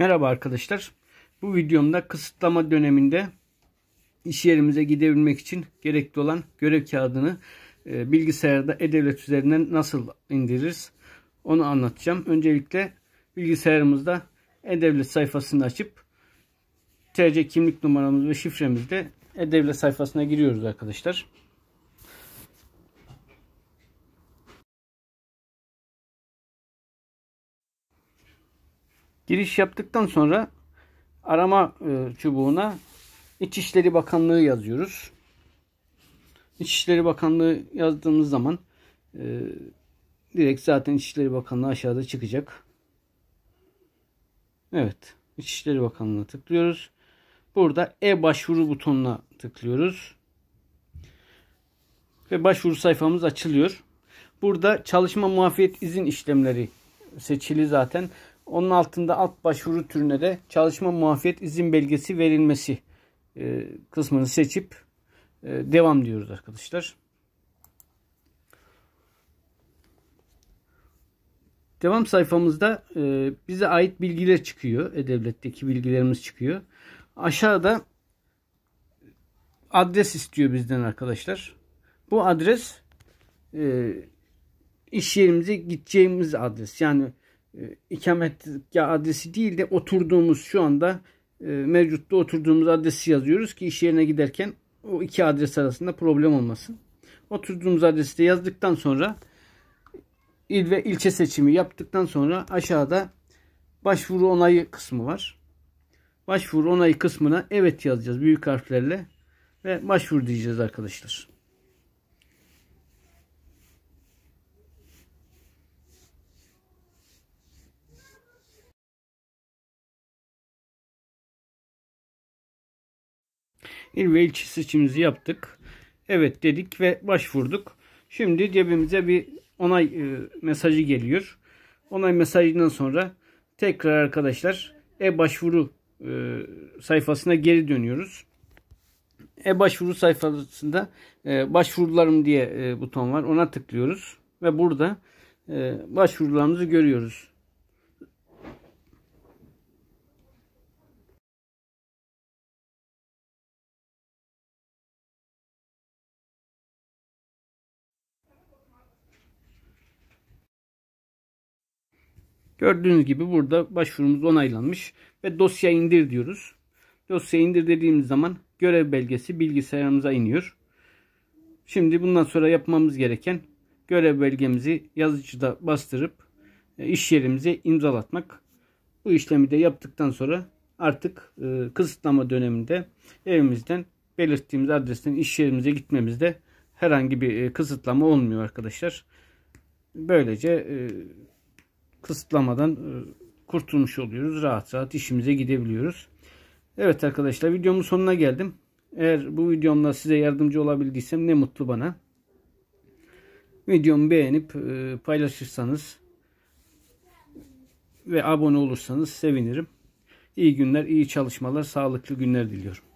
Merhaba arkadaşlar. Bu videomda kısıtlama döneminde iş yerimize gidebilmek için gerekli olan görev kağıdını e, bilgisayarda e-devlet üzerinden nasıl indiririz onu anlatacağım. Öncelikle bilgisayarımızda e-devlet sayfasını açıp TC kimlik numaramız ve şifremizle e-devlet sayfasına giriyoruz arkadaşlar. Giriş yaptıktan sonra arama e, çubuğuna İçişleri Bakanlığı yazıyoruz. İçişleri Bakanlığı yazdığımız zaman e, direkt zaten İçişleri Bakanlığı aşağıda çıkacak. Evet. İçişleri Bakanlığı'na tıklıyoruz. Burada e-başvuru butonuna tıklıyoruz. Ve başvuru sayfamız açılıyor. Burada çalışma muafiyet izin işlemleri seçili zaten. Onun altında alt başvuru türüne de çalışma muafiyet izin belgesi verilmesi e, kısmını seçip e, devam diyoruz arkadaşlar. Devam sayfamızda e, bize ait bilgiler çıkıyor. E-Devlet'teki bilgilerimiz çıkıyor. Aşağıda adres istiyor bizden arkadaşlar. Bu adres iş yerimize gideceğimiz adres. Yani e, ikametgah adresi değil de oturduğumuz şu anda e, mevcutta oturduğumuz adresi yazıyoruz ki iş yerine giderken o iki adres arasında problem olmasın. Oturduğumuz adresi de yazdıktan sonra il ve ilçe seçimi yaptıktan sonra aşağıda başvuru onayı kısmı var. Başvuru onayı kısmına evet yazacağız büyük harflerle ve başvuru diyeceğiz arkadaşlar. il ve ilçe seçimimizi yaptık. Evet dedik ve başvurduk. Şimdi cebimize bir onay e, mesajı geliyor. Onay mesajından sonra tekrar arkadaşlar e-başvuru e, sayfasına geri dönüyoruz. E-başvuru sayfasında e, başvurularım diye e, buton var. Ona tıklıyoruz ve burada e, başvurularımızı görüyoruz. Gördüğünüz gibi burada başvurumuz onaylanmış ve dosya indir diyoruz. Dosya indir dediğimiz zaman görev belgesi bilgisayarımıza iniyor. Şimdi bundan sonra yapmamız gereken görev belgemizi yazıcıda bastırıp e, iş yerimize imzalatmak. Bu işlemi de yaptıktan sonra artık e, kısıtlama döneminde evimizden belirttiğimiz adresten iş yerimize gitmemizde herhangi bir e, kısıtlama olmuyor arkadaşlar. Böylece kısıtlamadan e, kurtulmuş oluyoruz. Rahat rahat işimize gidebiliyoruz. Evet arkadaşlar videomun sonuna geldim. Eğer bu videomla size yardımcı olabildiysem ne mutlu bana. Videomu beğenip e, paylaşırsanız ve abone olursanız sevinirim. İyi günler, iyi çalışmalar, sağlıklı günler diliyorum.